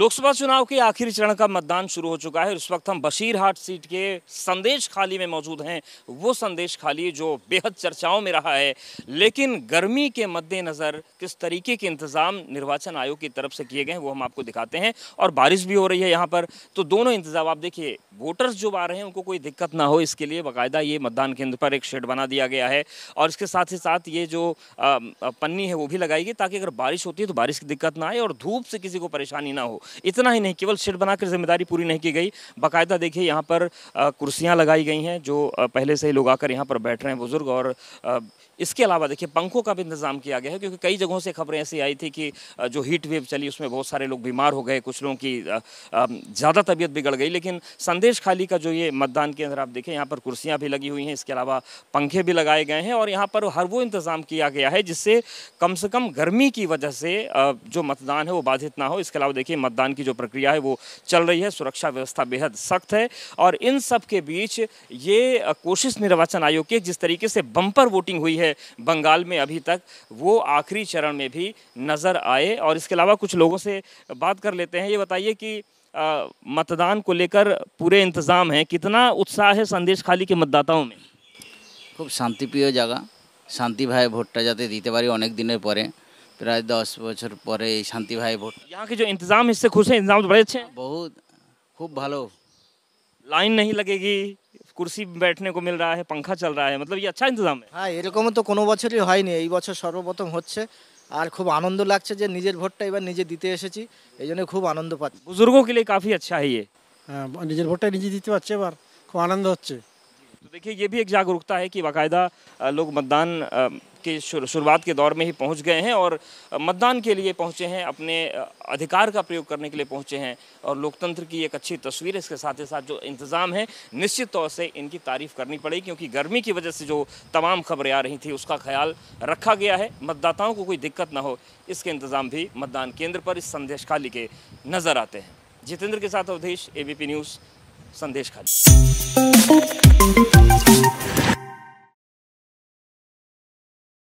लोकसभा चुनाव के आखिरी चरण का मतदान शुरू हो चुका है उस वक्त हम बशीरहाट सीट के संदेश खाली में मौजूद हैं वो संदेश खाली जो बेहद चर्चाओं में रहा है लेकिन गर्मी के मद्देनज़र किस तरीके के इंतज़ाम निर्वाचन आयोग की तरफ से किए गए हैं वो हम आपको दिखाते हैं और बारिश भी हो रही है यहाँ पर तो दोनों इंतज़ाम आप देखिए वोटर्स जो आ रहे हैं उनको कोई दिक्कत ना हो इसके लिए बाकायदा ये मतदान केंद्र पर एक शेड बना दिया गया है और इसके साथ ही साथ ये जो पन्नी है वो भी लगाई गई ताकि अगर बारिश होती है तो बारिश की दिक्कत ना आए और धूप से किसी को परेशानी ना हो इतना ही नहीं केवल शेड बनाकर जिम्मेदारी पूरी नहीं की गई बाकायदा देखिए यहाँ पर कुर्सियाँ लगाई गई हैं जो पहले से ही लोग आकर यहाँ पर बैठ रहे हैं बुज़ुर्ग और इसके अलावा देखिए पंखों का भी इंतजाम किया गया है क्योंकि कई जगहों से खबरें ऐसी आई थी कि जो हीट वेव चली उसमें बहुत सारे लोग बीमार हो गए कुछ लोगों की ज़्यादा तबीयत बिगड़ गई लेकिन संदेश खाली का जो ये मतदान केंद्र आप देखें यहाँ पर कुर्सियाँ भी लगी हुई हैं इसके अलावा पंखे भी लगाए गए हैं और यहाँ पर हर वो इंतज़ाम किया गया है जिससे कम से कम गर्मी की वजह से जो मतदान है वो बाधित ना हो इसके अलावा देखिए मतदान की जो प्रक्रिया है वो चल रही है सुरक्षा व्यवस्था बेहद सख्त है और इन सब के बीच ये कोशिश निर्वाचन आयोग की जिस तरीके से बम्पर वोटिंग हुई है बंगाल में अभी तक वो आखिरी चरण में भी नज़र आए और इसके अलावा कुछ लोगों से बात कर लेते हैं ये बताइए कि आ, मतदान को लेकर पूरे इंतज़ाम है कितना उत्साह है संदेश खाली के मतदाताओं में खूब খুব जगह शांति भाई ভোটটা जाते দিতে बारी अनेक দিনের पर প্রায় দশ বছর পরে এই শান্তি ভাই ভোট ইন্তজাম के খুশি इंतजाम इससे বহুত খুব ভালো লাইন নেই लगेगी कुर्सी में बैठने মিল রা रहा है पंखा चल रहा है হ্যাঁ এরকমও তো কোনো বছরই হয়নি এই বছর সর্বপ্রথম হচ্ছে আর খুব আনন্দ লাগছে যে নিজের ভোটটা এবার নিজে দিতে এসেছি এই জন্য খুব আনন্দ পাচ্ছি बुजुर्गों কাফি আচ্ছা काफ़ी হ্যাঁ নিজের ভোটটা নিজে দিতে পারছে এবার খুব আনন্দ হচ্ছে देखिए ये भी एक जागरूकता है कि बाकायदा लोग मतदान के शुरुआत के दौर में ही पहुंच गए हैं और मतदान के लिए पहुंचे हैं अपने अधिकार का प्रयोग करने के लिए पहुंचे हैं और लोकतंत्र की एक अच्छी तस्वीर इसके साथ ही साथ जो इंतज़ाम है निश्चित तौर से इनकी तारीफ करनी पड़ेगी क्योंकि गर्मी की वजह से जो तमाम खबरें आ रही थी उसका ख्याल रखा गया है मतदाताओं को कोई दिक्कत ना हो इसके इंतज़ाम भी मतदान केंद्र पर इस संदेश खाली के नज़र आते हैं जितेंद्र के साथ अवधेश ए न्यूज़ संदेश खाली